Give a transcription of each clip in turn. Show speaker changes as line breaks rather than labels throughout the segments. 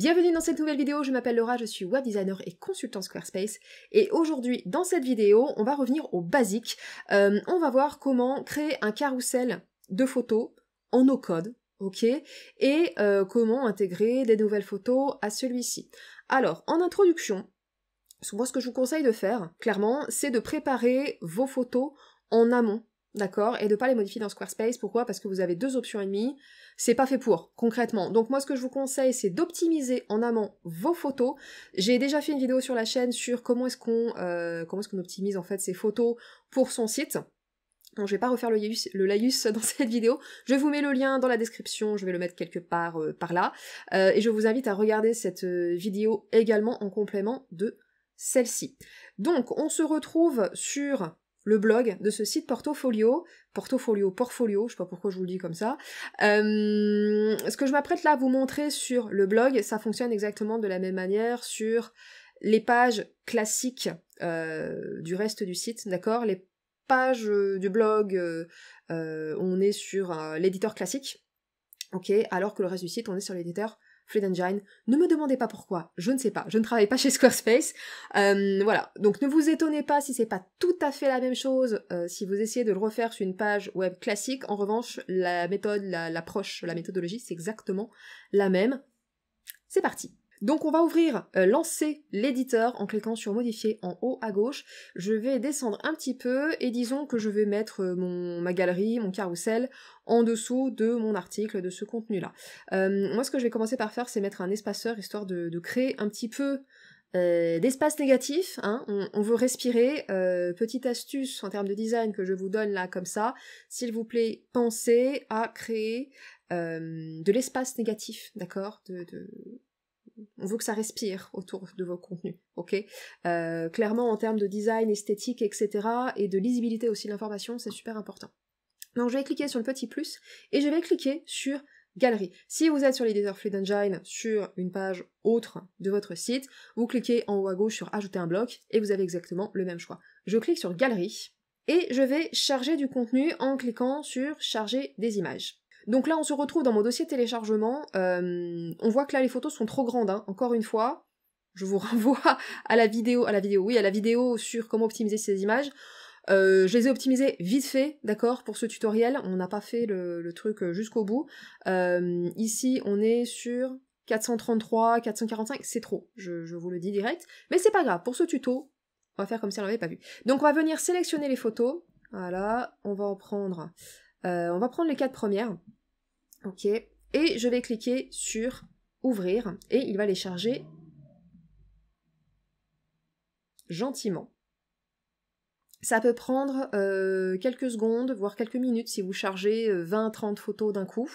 Bienvenue dans cette nouvelle vidéo, je m'appelle Laura, je suis web designer et consultant Squarespace et aujourd'hui dans cette vidéo on va revenir aux basiques, euh, on va voir comment créer un carrousel de photos en no code, ok, et euh, comment intégrer des nouvelles photos à celui-ci. Alors en introduction, moi ce que je vous conseille de faire clairement c'est de préparer vos photos en amont D'accord Et de pas les modifier dans Squarespace. Pourquoi Parce que vous avez deux options et demie. C'est pas fait pour, concrètement. Donc moi, ce que je vous conseille, c'est d'optimiser en amont vos photos. J'ai déjà fait une vidéo sur la chaîne sur comment est-ce qu'on euh, est optimise en fait ses photos pour son site. Donc je vais pas refaire le laïus, dans cette vidéo. Je vous mets le lien dans la description, je vais le mettre quelque part euh, par là. Euh, et je vous invite à regarder cette vidéo également en complément de celle-ci. Donc, on se retrouve sur le blog de ce site Portofolio, Portofolio, Portfolio, je sais pas pourquoi je vous le dis comme ça. Euh, ce que je m'apprête là à vous montrer sur le blog, ça fonctionne exactement de la même manière sur les pages classiques euh, du reste du site, d'accord Les pages euh, du blog, on est sur l'éditeur classique, ok Alors que le reste du site, on est sur l'éditeur Fluid Ne me demandez pas pourquoi, je ne sais pas, je ne travaille pas chez Squarespace. Euh, voilà, donc ne vous étonnez pas si c'est pas tout à fait la même chose euh, si vous essayez de le refaire sur une page web classique. En revanche, la méthode, l'approche, la méthodologie, c'est exactement la même. C'est parti donc on va ouvrir euh, lancer l'éditeur en cliquant sur modifier en haut à gauche. Je vais descendre un petit peu et disons que je vais mettre euh, mon, ma galerie, mon carrousel en dessous de mon article, de ce contenu-là. Euh, moi ce que je vais commencer par faire c'est mettre un espaceur histoire de, de, créer un petit peu d'espace négatif, hein, on, veut respirer. petite astuce en termes de design que je vous donne là comme ça, s'il vous plaît, pensez à créer de l'espace négatif, d'accord de, on veut que ça respire autour de vos contenus, ok euh, Clairement, en termes de design, esthétique, etc., et de lisibilité aussi de l'information, c'est super important. Donc je vais cliquer sur le petit plus, et je vais cliquer sur galerie. Si vous êtes sur l'éditeur Free Engine, sur une page autre de votre site, vous cliquez en haut à gauche sur ajouter un bloc, et vous avez exactement le même choix. Je clique sur galerie, et je vais charger du contenu en cliquant sur charger des images. Donc là, on se retrouve dans mon dossier téléchargement. Euh, on voit que là, les photos sont trop grandes. Hein. Encore une fois, je vous renvoie à la vidéo, à la vidéo, oui, à la vidéo sur comment optimiser ces images. Euh, je les ai optimisées vite fait, d'accord, pour ce tutoriel. On n'a pas fait le, truc euh, jusqu'au bout. ici, on est sur 433, 445, c'est trop, je, vous le dis direct. Mais c'est pas grave, pour ce tuto, on va faire comme si on n'avait pas vu. Donc on va venir sélectionner les photos. Voilà, on va en prendre... on va prendre les quatre premières. Ok. Et je vais cliquer sur ouvrir et il va les charger gentiment. Ça peut prendre euh, quelques secondes, voire quelques minutes si vous chargez 20-30 euh, photos d'un coup.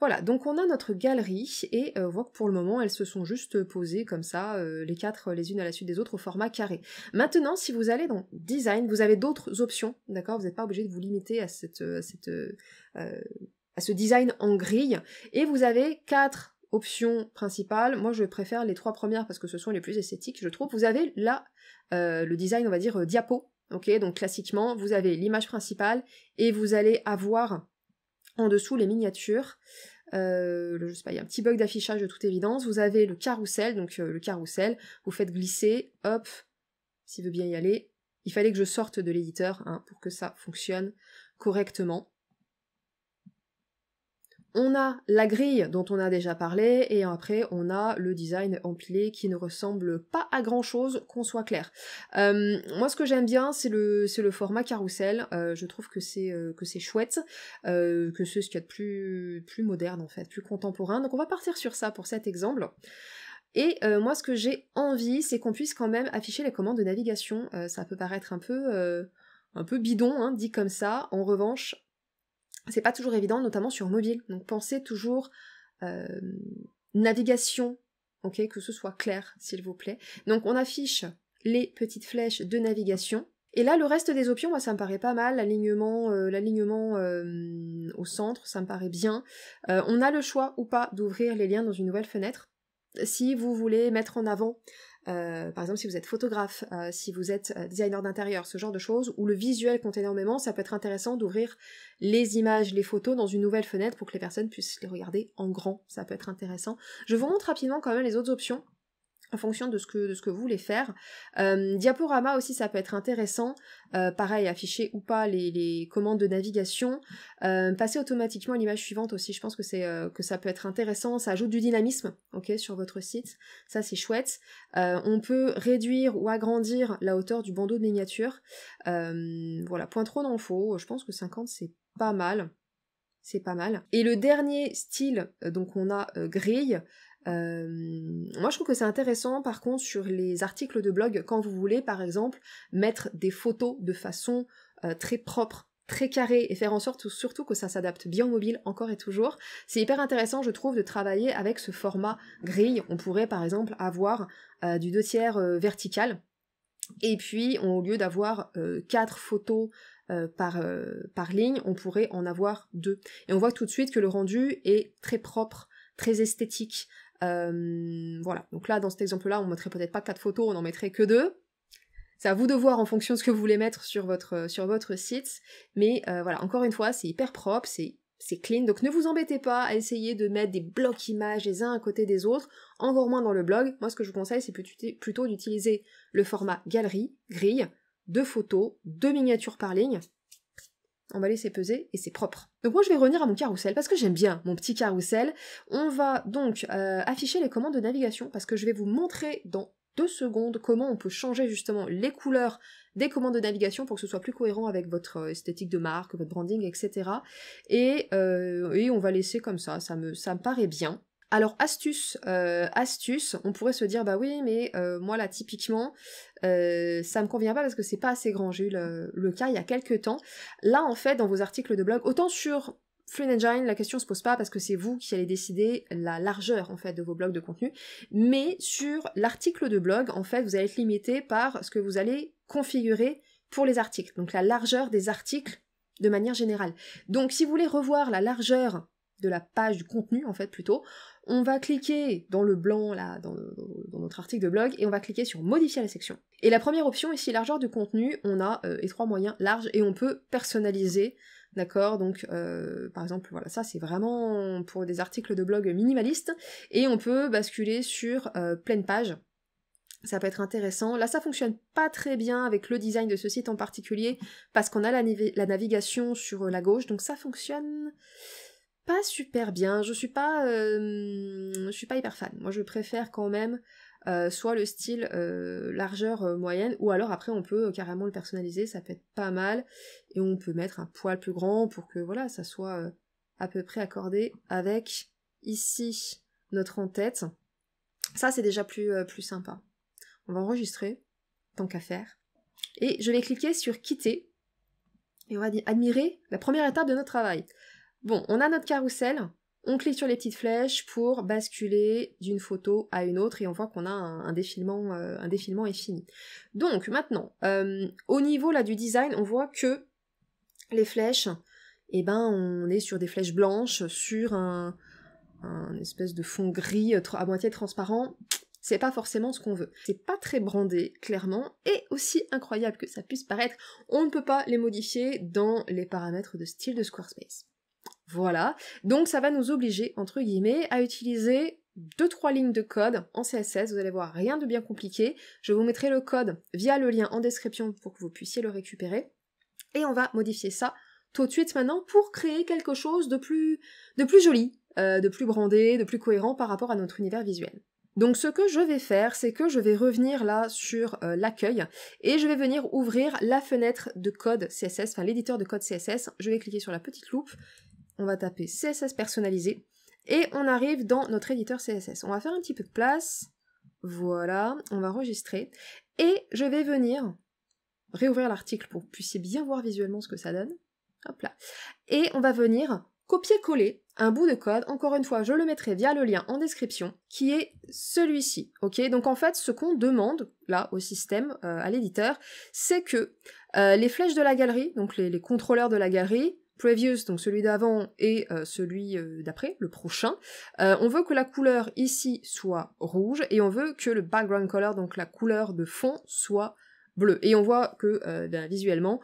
Voilà, donc on a notre galerie et euh, on voit que pour le moment elles se sont juste posées comme ça, les quatre les unes à la suite des autres au format carré. Maintenant, si vous allez dans design, vous avez d'autres options, d'accord Vous n'êtes pas obligé de vous limiter à cette, à ce design en grille. Et vous avez quatre options principales. Moi, je préfère les trois premières parce que ce sont les plus esthétiques, je trouve. Vous avez là euh, le design, on va dire, euh, diapo. Ok, donc classiquement, vous avez l'image principale et vous allez avoir en dessous les miniatures. Euh, je sais pas, il y a un petit bug d'affichage de toute évidence. Vous avez le carrousel, donc euh, le carrousel, vous faites glisser, hop, s'il veut bien y aller. Il fallait que je sorte de l'éditeur hein, pour que ça fonctionne correctement. On a la grille dont on a déjà parlé, et après on a le design empilé qui ne ressemble pas à grand chose, qu'on soit clair. Euh, moi ce que j'aime bien c'est le, le format carrousel, euh, je trouve que c'est euh, que c'est chouette, que c'est ce qu'il y a de plus, plus moderne en fait, plus contemporain. Donc on va partir sur ça pour cet exemple. Et moi, ce que j'ai envie, c'est qu'on puisse quand même afficher les commandes de navigation. ça peut paraître un peu, un peu bidon, hein, dit comme ça. En revanche, c'est pas toujours évident, notamment sur mobile. Donc pensez toujours euh, navigation, ok, que ce soit clair, s'il vous plaît. Donc on affiche les petites flèches de navigation. Et là, le reste des options, moi, ça me paraît pas mal. L'alignement, euh, l'alignement euh, au centre, ça me paraît bien. on a le choix ou pas d'ouvrir les liens dans une nouvelle fenêtre. Si vous voulez mettre en avant euh, par exemple, si vous êtes photographe, euh, si vous êtes euh, designer d'intérieur, ce genre de choses, où le visuel compte énormément, ça peut être intéressant d'ouvrir les images, les photos dans une nouvelle fenêtre pour que les personnes puissent les regarder en grand. Ça peut être intéressant. Je vous montre rapidement quand même les autres options en fonction de ce que, de ce que vous voulez faire. Euh, diaporama aussi, ça peut être intéressant. Euh, pareil, afficher ou pas les, commandes de navigation. Euh, passer automatiquement à l'image suivante aussi, je pense que, que ça peut être intéressant. Ça ajoute du dynamisme ok, sur votre site. Ça, c'est chouette. on peut réduire ou agrandir la hauteur du bandeau de miniature. voilà, point trop d'infos. Je pense que 50, c'est pas mal. C'est pas mal. Et le dernier style, donc on a grille. Euh, moi, je trouve que c'est intéressant, par contre, sur les articles de blog, quand vous voulez, par exemple, mettre des photos de façon euh, très propre, très carrée, et faire en sorte surtout que ça s'adapte bien au mobile, encore et toujours. C'est hyper intéressant, je trouve, de travailler avec ce format grille. On pourrait, par exemple, avoir euh, du deux tiers vertical, et puis, au lieu d'avoir quatre photos par, par ligne, on pourrait en avoir deux. Et on voit tout de suite que le rendu est très propre, très esthétique. Euh, voilà, donc là, dans cet exemple-là, on ne mettrait peut-être pas quatre photos, on n'en mettrait que deux. C'est à vous de voir en fonction de ce que vous voulez mettre sur votre, euh, sur votre site. Mais euh, voilà, encore une fois, c'est hyper propre, c'est c'est clean. Donc ne vous embêtez pas à essayer de mettre des blocs images les uns à côté des autres, encore moins dans le blog. Moi, ce que je vous conseille, c'est plutôt d'utiliser le format galerie, grille, deux photos, deux miniatures par ligne. On va laisser peser et c'est propre. Donc moi, je vais revenir à mon carrousel parce que j'aime bien mon petit carrousel. On va donc euh, afficher les commandes de navigation parce que je vais vous montrer dans deux secondes comment on peut changer justement les couleurs des commandes de navigation pour que ce soit plus cohérent avec votre euh, esthétique de marque, votre branding, etc. Et, euh, et on va laisser comme ça, ça me, ça me paraît bien. Alors astuce, euh, astuce, on pourrait se dire bah oui mais euh, moi là typiquement ça euh, ça me convient pas parce que c'est pas assez grand, j'ai eu le, cas il y a quelques temps. Là en fait dans vos articles de blog, autant sur Fluent Engine la question se pose pas parce que c'est vous qui allez décider la largeur en fait de vos blogs de contenu, mais sur l'article de blog en fait vous allez être limité par ce que vous allez configurer pour les articles, donc la largeur des articles de manière générale. Donc si vous voulez revoir la largeur de la page du contenu en fait plutôt, on va cliquer dans le blanc, là, dans, notre article de blog, et on va cliquer sur modifier la section. Et la première option ici, largeur du contenu, on a étroit euh, trois moyens large et on peut personnaliser, d'accord Donc, euh, par exemple, voilà, ça c'est vraiment pour des articles de blog minimalistes, et on peut basculer sur euh, pleine page, ça peut être intéressant. Là, ça fonctionne pas très bien avec le design de ce site en particulier, parce qu'on a la, navigation sur la gauche, donc ça fonctionne pas super bien. Je suis pas, euh, je suis pas hyper fan. Moi, je préfère quand même euh, soit le style euh, largeur moyenne, ou alors après on peut carrément le personnaliser. Ça peut être pas mal, et on peut mettre un poil plus grand pour que voilà, ça soit à peu près accordé avec ici notre en-tête. Ça, c'est déjà plus plus sympa. On va enregistrer, tant qu'à faire, et je vais cliquer sur quitter. Et on va admirer la première étape de notre travail. Bon, on a notre carrousel, on clique sur les petites flèches pour basculer d'une photo à une autre et on voit qu'on a un, défilement, euh, un défilement est fini. Donc maintenant, euh, au niveau là du design, on voit que les flèches, et eh ben on est sur des flèches blanches, sur un, un espèce de fond gris euh, à moitié transparent. C'est pas forcément ce qu'on veut. C'est pas très brandé, clairement, et aussi incroyable que ça puisse paraître, on ne peut pas les modifier dans les paramètres de style de Squarespace. Voilà. Donc ça va nous obliger, entre guillemets, à utiliser deux trois lignes de code en CSS, vous allez voir rien de bien compliqué. Je vous mettrai le code via le lien en description pour que vous puissiez le récupérer. Et on va modifier ça tout de suite maintenant pour créer quelque chose de plus, de plus joli, euh, de plus brandé, de plus cohérent par rapport à notre univers visuel. Donc ce que je vais faire, c'est que je vais revenir là sur euh, l'accueil et je vais venir ouvrir la fenêtre de code CSS, enfin l'éditeur de code CSS. Je vais cliquer sur la petite loupe on va taper CSS personnalisé, et on arrive dans notre éditeur CSS. On va faire un petit peu de place, voilà, on va enregistrer, et je vais venir réouvrir l'article pour que vous puissiez bien voir visuellement ce que ça donne. Hop là. Et on va venir copier-coller un bout de code, encore une fois, je le mettrai via le lien en description, qui est celui-ci. Ok, donc en fait, ce qu'on demande là au système, euh, à l'éditeur, c'est que euh, les flèches de la galerie, donc les contrôleurs de la galerie, previous, donc celui d'avant, et euh, celui euh, d'après, le prochain, euh, on veut que la couleur ici soit rouge et on veut que le background color, donc la couleur de fond, soit bleu. Et on voit que ben, visuellement,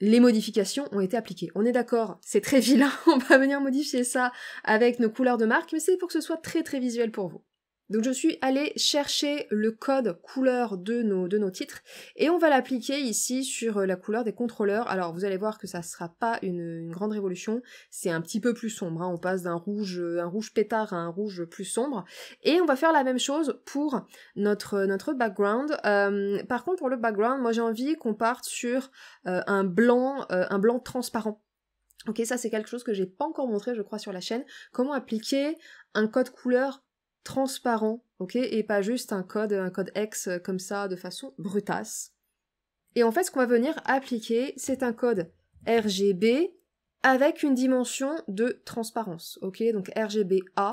les modifications ont été appliquées. On est d'accord, c'est très vilain, on va venir modifier ça avec nos couleurs de marque, mais c'est pour que ce soit très très visuel pour vous. Donc je suis allée chercher le code couleur de nos, de nos titres et on va l'appliquer ici sur euh, la couleur des contrôleurs. Alors vous allez voir que ça ne sera pas une, grande révolution, c'est un petit peu plus sombre. Hein. On passe d'un rouge, euh, un rouge pétard à un rouge plus sombre. Et on va faire la même chose pour notre, notre background. Euh, par contre pour le background, moi j'ai envie qu'on parte sur un blanc, un blanc transparent. Ok, ça c'est quelque chose que j'ai pas encore montré, je crois, sur la chaîne. Comment appliquer un code couleur transparent, ok, et pas juste un code, un code X euh, comme ça de façon brutasse. Et en fait, ce qu'on va venir appliquer, c'est un code RGB avec une dimension de transparence, ok, donc RGBA.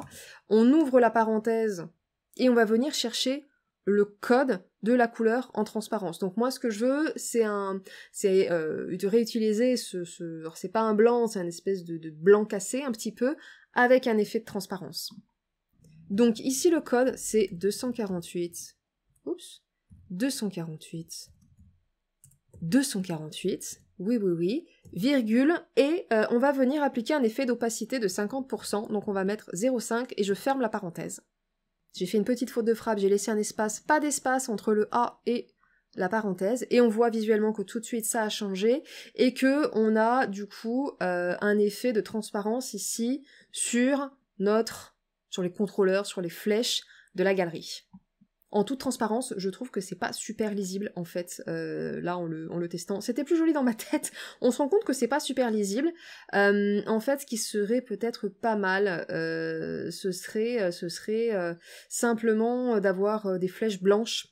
On ouvre la parenthèse et on va venir chercher le code de la couleur en transparence. Donc moi ce que je veux c'est un c'est euh, de réutiliser ce, ce c'est pas un blanc, c'est un espèce de blanc cassé un petit peu avec un effet de transparence. Donc ici, le code, c'est 248. Oups. 248. 248. Oui, oui, oui. Virgule. Et euh, on va venir appliquer un effet d'opacité de 50%. Donc on va mettre 0,5 et je ferme la parenthèse. J'ai fait une petite faute de frappe, j'ai laissé un espace, pas d'espace entre le A et la parenthèse et on voit visuellement que tout de suite ça a changé et que on a du coup euh, un effet de transparence ici sur notre sur les contrôleurs, sur les flèches de la galerie. En toute transparence, je trouve que c'est pas super lisible en fait. Euh, là, en le, testant, c'était plus joli dans ma tête. On se rend compte que c'est pas super lisible. Euh, en fait, ce qui serait peut-être pas mal, euh, ce serait, simplement d'avoir des flèches blanches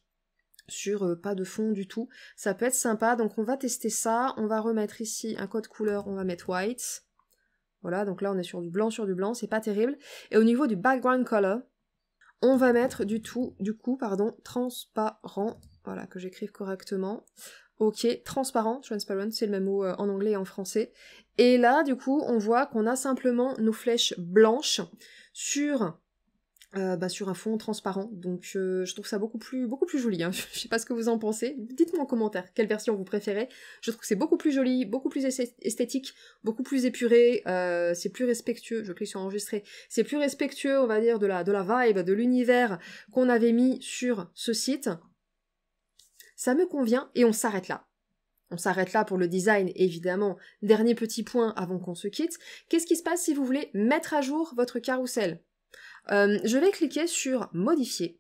sur pas de fond du tout. Ça peut être sympa, donc on va tester ça. On va remettre ici un code couleur, on va mettre white. Voilà, donc là on est sur du blanc sur du blanc, c'est pas terrible. Et au niveau du background color, on va mettre du tout, du coup, pardon, transparent. Voilà, que j'écrive correctement. Ok, transparent, transparent, c'est le même mot euh, en anglais et en français. Et là, du coup, on voit qu'on a simplement nos flèches blanches sur euh, bah, sur un fond transparent. Donc euh, je trouve ça beaucoup plus, beaucoup plus joli. Hein. je sais pas ce que vous en pensez. Dites-moi en commentaire quelle version vous préférez. Je trouve que c'est beaucoup plus joli, beaucoup plus esthétique, beaucoup plus épuré. Euh, c'est plus respectueux. Je clique sur enregistrer. C'est plus respectueux, on va dire, de la, de la vibe, de l'univers qu'on avait mis sur ce site. Ça me convient et on s'arrête là. On s'arrête là pour le design, évidemment. Dernier petit point avant qu'on se quitte. Qu'est-ce qui se passe si vous voulez mettre à jour votre carrousel euh, je vais cliquer sur modifier.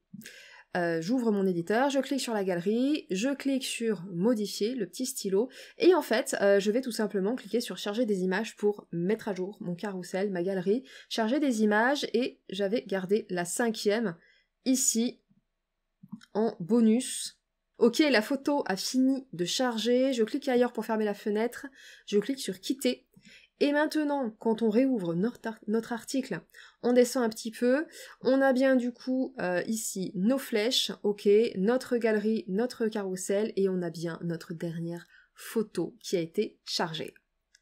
Euh, j'ouvre mon éditeur, je clique sur la galerie, je clique sur modifier, le petit stylo, et en fait, euh, je vais tout simplement cliquer sur charger des images pour mettre à jour mon carrousel, ma galerie, charger des images, et j'avais gardé la cinquième ici en bonus. Ok, la photo a fini de charger, je clique ailleurs pour fermer la fenêtre, je clique sur quitter, et maintenant, quand on réouvre notre, article, on descend un petit peu, on a bien du coup euh, ici nos flèches, ok, notre galerie, notre carrousel, et on a bien notre dernière photo qui a été chargée.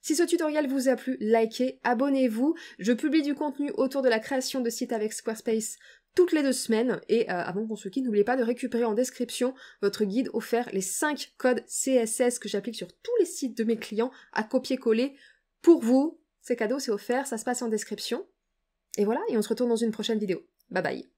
Si ce tutoriel vous a plu, likez, abonnez-vous. Je publie du contenu autour de la création de sites avec Squarespace toutes les deux semaines. Et euh, avant qu'on se quitte, n'oubliez pas de récupérer en description votre guide offert les 5 codes CSS que j'applique sur tous les sites de mes clients à copier-coller pour vous. C'est cadeau, c'est offert, ça se passe en description. Et voilà, et on se retourne dans une prochaine vidéo. Bye bye